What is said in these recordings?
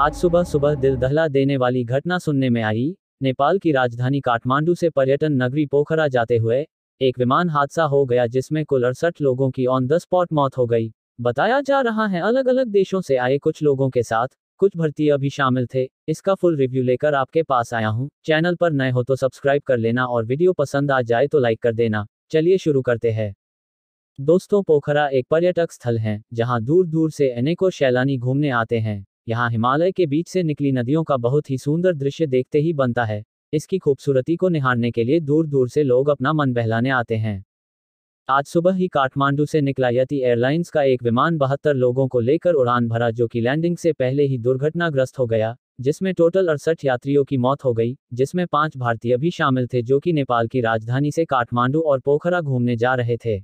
आज सुबह सुबह दिल दहला देने वाली घटना सुनने में आई नेपाल की राजधानी काठमांडू से पर्यटन नगरी पोखरा जाते हुए एक विमान हादसा हो गया जिसमें कुल अड़सठ लोगों की ऑन द स्पॉट मौत हो गई बताया जा रहा है अलग अलग देशों से आए कुछ लोगों के साथ कुछ भर्ती अभी शामिल थे इसका फुल रिव्यू लेकर आपके पास आया हूँ चैनल पर नए हो तो सब्सक्राइब कर लेना और वीडियो पसंद आ जाए तो लाइक कर देना चलिए शुरू करते हैं दोस्तों पोखरा एक पर्यटक स्थल है जहाँ दूर दूर से अनेकों सैलानी घूमने आते हैं यहाँ हिमालय के बीच से निकली नदियों का बहुत ही सुंदर दृश्य देखते ही बनता है इसकी खूबसूरती को निहारने के लिए दूर दूर से लोग अपना मन बहलाने आते हैं आज सुबह ही काठमांडू से निकला यति एयरलाइंस का एक विमान बहत्तर लोगों को लेकर उड़ान भरा जो कि लैंडिंग से पहले ही दुर्घटनाग्रस्त हो गया जिसमें टोटल अड़सठ यात्रियों की मौत हो गई जिसमें पांच भारतीय भी शामिल थे जो कि नेपाल की राजधानी से काठमांडू और पोखरा घूमने जा रहे थे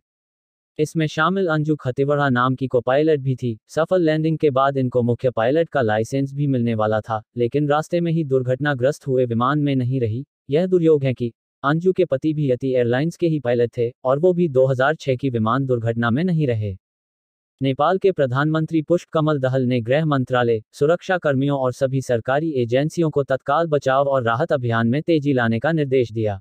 इसमें शामिल अंजू खतेवड़ा नाम की को पायलट भी थी सफल लैंडिंग के बाद इनको मुख्य पायलट का लाइसेंस भी मिलने वाला था लेकिन रास्ते में ही दुर्घटनाग्रस्त हुए विमान में नहीं रही यह दुर्योग है कि अंजू के पति भी यति एयरलाइंस के ही पायलट थे और वो भी 2006 की विमान दुर्घटना में नहीं रहे नेपाल के प्रधानमंत्री पुष्प कमल दहल ने गृह मंत्रालय सुरक्षा कर्मियों और सभी सरकारी एजेंसियों को तत्काल बचाव और राहत अभियान में तेजी लाने का निर्देश दिया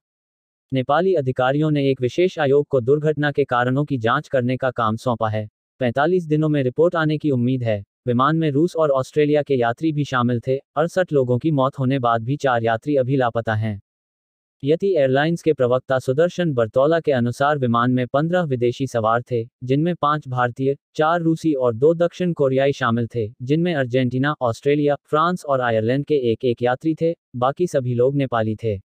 नेपाली अधिकारियों ने एक विशेष आयोग को दुर्घटना के कारणों की जांच करने का काम सौंपा है 45 दिनों में रिपोर्ट आने की उम्मीद है विमान में रूस और ऑस्ट्रेलिया के यात्री भी शामिल थे अड़सठ लोगों की मौत होने बाद भी चार यात्री अभी लापता हैं यति एयरलाइंस के प्रवक्ता सुदर्शन बर्तौला के अनुसार विमान में पंद्रह विदेशी सवार थे जिनमें पांच भारतीय चार रूसी और दो दक्षिण कोरियाई शामिल थे जिनमें अर्जेंटीना ऑस्ट्रेलिया फ्रांस और आयरलैंड के एक एक यात्री थे बाकी सभी लोग नेपाली थे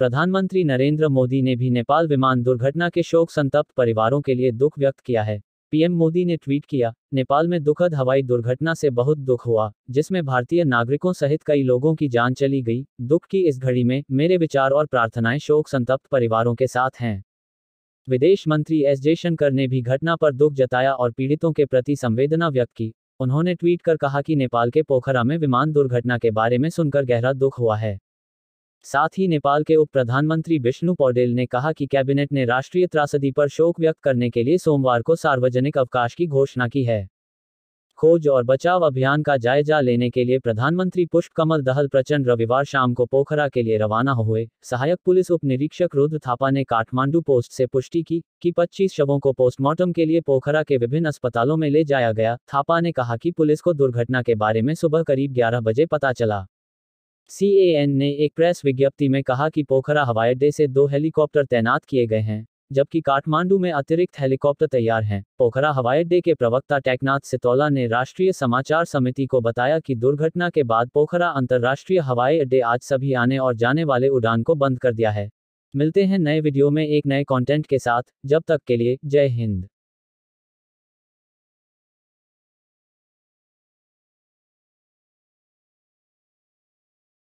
प्रधानमंत्री नरेंद्र मोदी ने भी नेपाल विमान दुर्घटना के शोक संतप्त परिवारों के लिए दुख व्यक्त किया है पीएम मोदी ने ट्वीट किया नेपाल में दुखद हवाई दुर्घटना से बहुत दुख हुआ जिसमें भारतीय नागरिकों सहित कई लोगों की जान चली गई दुख की इस घड़ी में मेरे विचार और प्रार्थनाएं शोक संतप्त परिवारों के साथ हैं विदेश मंत्री एस जयशंकर ने भी घटना पर दुख जताया और पीड़ितों के प्रति संवेदना व्यक्त की उन्होंने ट्वीट कर कहा कि नेपाल के पोखरा में विमान दुर्घटना के बारे में सुनकर गहरा दुख हुआ है साथ ही नेपाल के उप प्रधानमंत्री विष्णु पौडेल ने कहा कि कैबिनेट ने राष्ट्रीय त्रासदी पर शोक व्यक्त करने के लिए सोमवार को सार्वजनिक अवकाश की घोषणा की है खोज और बचाव अभियान का जायजा लेने के लिए प्रधानमंत्री पुष्प कमल दहल प्रचंड रविवार शाम को पोखरा के लिए रवाना हुए सहायक पुलिस उप निरीक्षक रुद्र थापा ने काठमांडू पोस्ट से पुष्टि की कि 25 शवों को पोस्टमार्टम के लिए पोखरा के विभिन्न अस्पतालों में ले जाया गया थापा ने कहा कि पुलिस को दुर्घटना के बारे में सुबह करीब ग्यारह बजे पता चला सी ने एक प्रेस विज्ञप्ति में कहा कि पोखरा हवाई अड्डे से दो हेलीकॉप्टर तैनात किए गए हैं जबकि काठमांडू में अतिरिक्त हेलीकॉप्टर तैयार हैं पोखरा हवाई अड्डे के प्रवक्ता टेकनाथ सितौला ने राष्ट्रीय समाचार समिति को बताया कि दुर्घटना के बाद पोखरा अंतर्राष्ट्रीय हवाई अड्डे आज सभी आने और जाने वाले उड़ान को बंद कर दिया है मिलते हैं नए वीडियो में एक नए कंटेंट के साथ जब तक के लिए जय हिंद